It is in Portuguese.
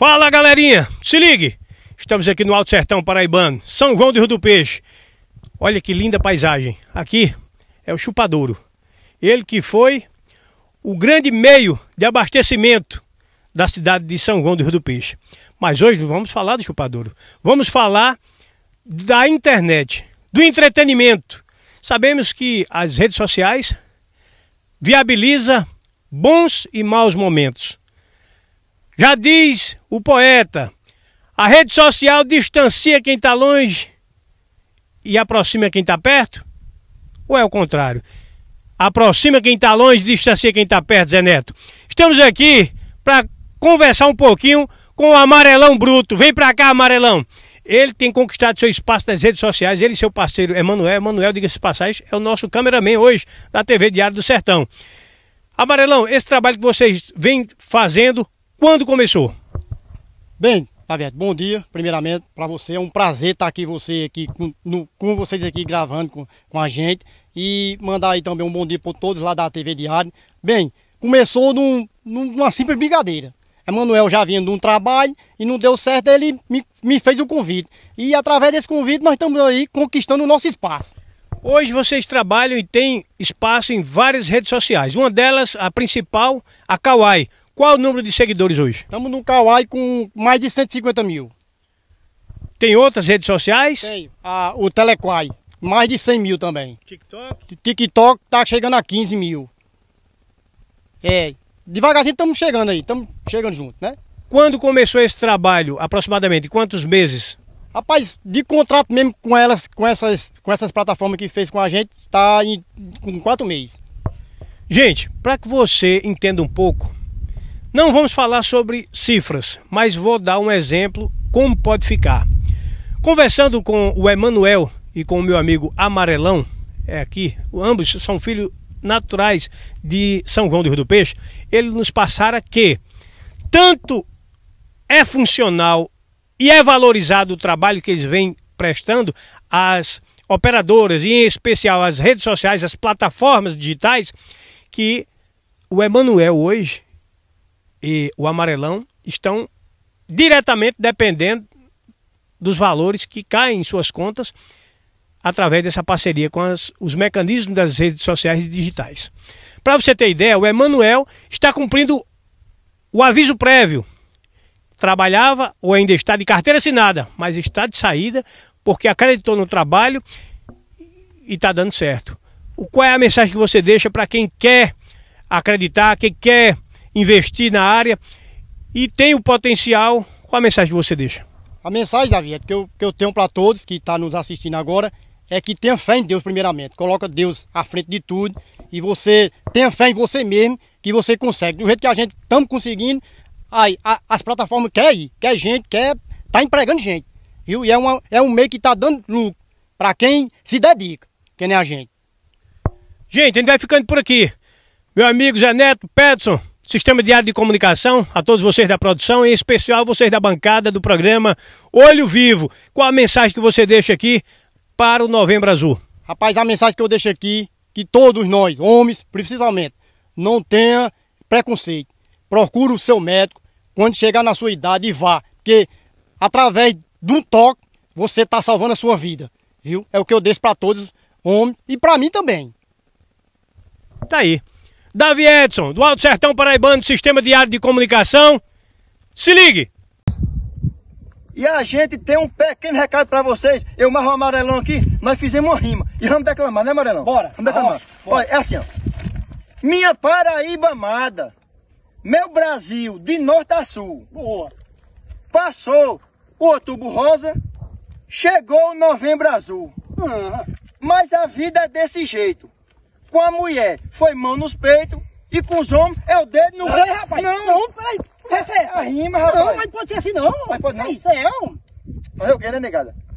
Fala galerinha, se ligue! Estamos aqui no Alto Sertão Paraibano, São João do Rio do Peixe. Olha que linda paisagem. Aqui é o Chupadouro. Ele que foi o grande meio de abastecimento da cidade de São João do Rio do Peixe. Mas hoje vamos falar do Chupadouro. Vamos falar da internet, do entretenimento. Sabemos que as redes sociais viabiliza bons e maus momentos. Já diz o poeta. A rede social distancia quem está longe e aproxima quem está perto? Ou é o contrário? Aproxima quem está longe, distancia quem está perto, Zé Neto. Estamos aqui para conversar um pouquinho com o Amarelão Bruto. Vem para cá, Amarelão. Ele tem conquistado seu espaço nas redes sociais. Ele e seu parceiro Emanuel. Emanuel, diga-se passagem, é o nosso cameraman hoje da TV Diário do Sertão. Amarelão, esse trabalho que vocês vêm fazendo, quando começou? Bem, Taviete, bom dia, primeiramente, para você. É um prazer estar tá aqui você aqui com, no, com vocês aqui gravando com, com a gente e mandar aí também um bom dia para todos lá da TV Diário. Bem, começou num, numa simples brincadeira. Emanuel já vinha de um trabalho e não deu certo, ele me, me fez o um convite. E através desse convite nós estamos aí conquistando o nosso espaço. Hoje vocês trabalham e têm espaço em várias redes sociais. Uma delas, a principal, a Kawaii. Qual o número de seguidores hoje? Estamos no Kawai com mais de 150 mil. Tem outras redes sociais? Tem. Ah, o Telequai, mais de 100 mil também. TikTok? TikTok tá chegando a 15 mil. É, devagarzinho estamos chegando aí, estamos chegando junto, né? Quando começou esse trabalho, aproximadamente, quantos meses? Rapaz, de contrato mesmo com elas, com essas, com essas plataformas que fez com a gente, está em com quatro meses. Gente, para que você entenda um pouco não vamos falar sobre cifras, mas vou dar um exemplo como pode ficar. Conversando com o Emanuel e com o meu amigo Amarelão, é aqui, ambos são filhos naturais de São João do Rio do Peixe, ele nos passara que tanto é funcional e é valorizado o trabalho que eles vêm prestando às operadoras e em especial às redes sociais, às plataformas digitais, que o Emanuel hoje e o amarelão estão diretamente dependendo dos valores que caem em suas contas através dessa parceria com as, os mecanismos das redes sociais e digitais. Para você ter ideia, o Emanuel está cumprindo o aviso prévio. Trabalhava ou ainda está de carteira assinada, mas está de saída porque acreditou no trabalho e está dando certo. qual é a mensagem que você deixa para quem quer acreditar, quem quer investir na área e tem o potencial. Qual a mensagem que você deixa? A mensagem, Davi, é que eu, que eu tenho para todos que estão tá nos assistindo agora é que tenha fé em Deus primeiramente. Coloca Deus à frente de tudo e você tenha fé em você mesmo que você consegue. Do jeito que a gente estamos conseguindo, aí, a, as plataformas querem ir, quer gente, quer tá empregando gente. Viu? E é, uma, é um meio que está dando lucro para quem se dedica, que nem a gente. Gente, a gente vai ficando por aqui. Meu amigo Zé Neto, Pedson, Sistema Diário de Comunicação, a todos vocês da produção, em especial vocês da bancada do programa Olho Vivo. Qual a mensagem que você deixa aqui para o Novembro Azul? Rapaz, a mensagem que eu deixo aqui, que todos nós, homens precisamente não tenha preconceito. Procure o seu médico quando chegar na sua idade e vá, porque através de um toque você está salvando a sua vida, viu? É o que eu deixo para todos, homens e para mim também. Tá aí. Davi Edson, do Alto Sertão Paraibano, Sistema Diário de Comunicação. Se ligue! E a gente tem um pequeno recado para vocês. Eu marro o amarelão aqui, nós fizemos uma rima. E vamos declamar, né, amarelão? Bora! Vamos declamar. bora. Olha, é assim, ó. Minha Paraíba amada, meu Brasil de norte a sul. Boa! Passou o outubro rosa, chegou o novembro azul. Uhum. Mas a vida é desse jeito. Com a mulher foi mão nos peitos e com os homens é o dedo no... Peraí, rapaz. Não, não, peraí. Essa é essa. A rima, rapaz. Não, mas pode ser assim não. Mas pode é não. É isso, é, homem. Mas né, negada?